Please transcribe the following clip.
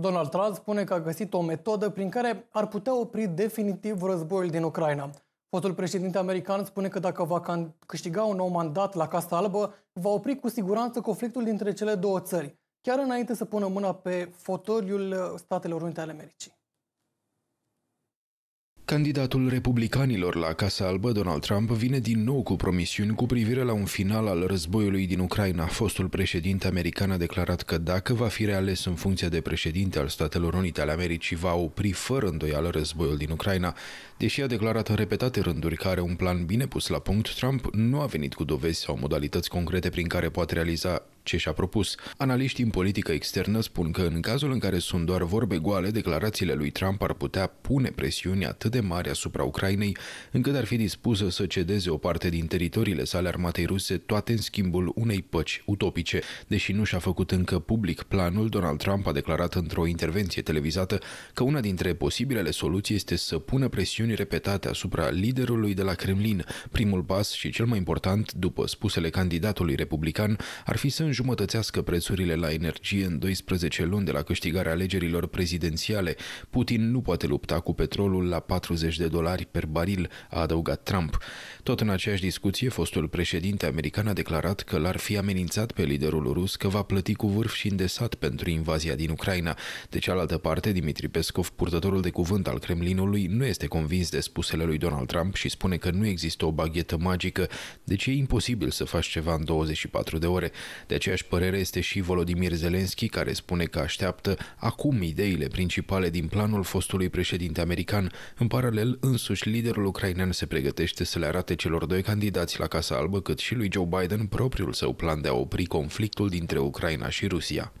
Donald Trump spune că a găsit o metodă prin care ar putea opri definitiv războiul din Ucraina. Fostul președinte american spune că dacă va câștiga un nou mandat la Casa Albă, va opri cu siguranță conflictul dintre cele două țări, chiar înainte să pună mâna pe fotoliul Statelor Unite ale Americii. Candidatul republicanilor la Casa Albă, Donald Trump, vine din nou cu promisiuni cu privire la un final al războiului din Ucraina. Fostul președinte american a declarat că dacă va fi reales în funcția de președinte al Statelor Unite ale Americii, va opri fără îndoială războiul din Ucraina. Deși a declarat în repetate rânduri că are un plan bine pus la punct, Trump nu a venit cu dovezi sau modalități concrete prin care poate realiza ce și-a propus. Analiștii în politică externă spun că în cazul în care sunt doar vorbe goale, declarațiile lui Trump ar putea pune presiuni atât de mari asupra Ucrainei, încât ar fi dispusă să cedeze o parte din teritoriile sale armatei ruse, toate în schimbul unei păci utopice. Deși nu și-a făcut încă public planul, Donald Trump a declarat într-o intervenție televizată că una dintre posibilele soluții este să pună presiuni repetate asupra liderului de la Kremlin. Primul pas și cel mai important, după spusele candidatului republican, ar fi să înjumătățească prețurile la energie în 12 luni de la câștigarea alegerilor prezidențiale. Putin nu poate lupta cu petrolul la 40 de dolari per baril, a adăugat Trump. Tot în aceeași discuție, fostul președinte american a declarat că l-ar fi amenințat pe liderul rus că va plăti cu vârf și îndesat pentru invazia din Ucraina. De cealaltă parte, Dimitri Pescov, purtătorul de cuvânt al Kremlinului, nu este convins de spusele lui Donald Trump și spune că nu există o baghetă magică, deci e imposibil să faci ceva în 24 de ore. De aceeași părere este și Volodimir Zelensky, care spune că așteaptă acum ideile principale din planul fostului președinte american. În paralel, însuși liderul ucrainean se pregătește să le arate parte celor doi candidați la Casa Albă, cât și lui Joe Biden propriul său plan de a opri conflictul dintre Ucraina și Rusia.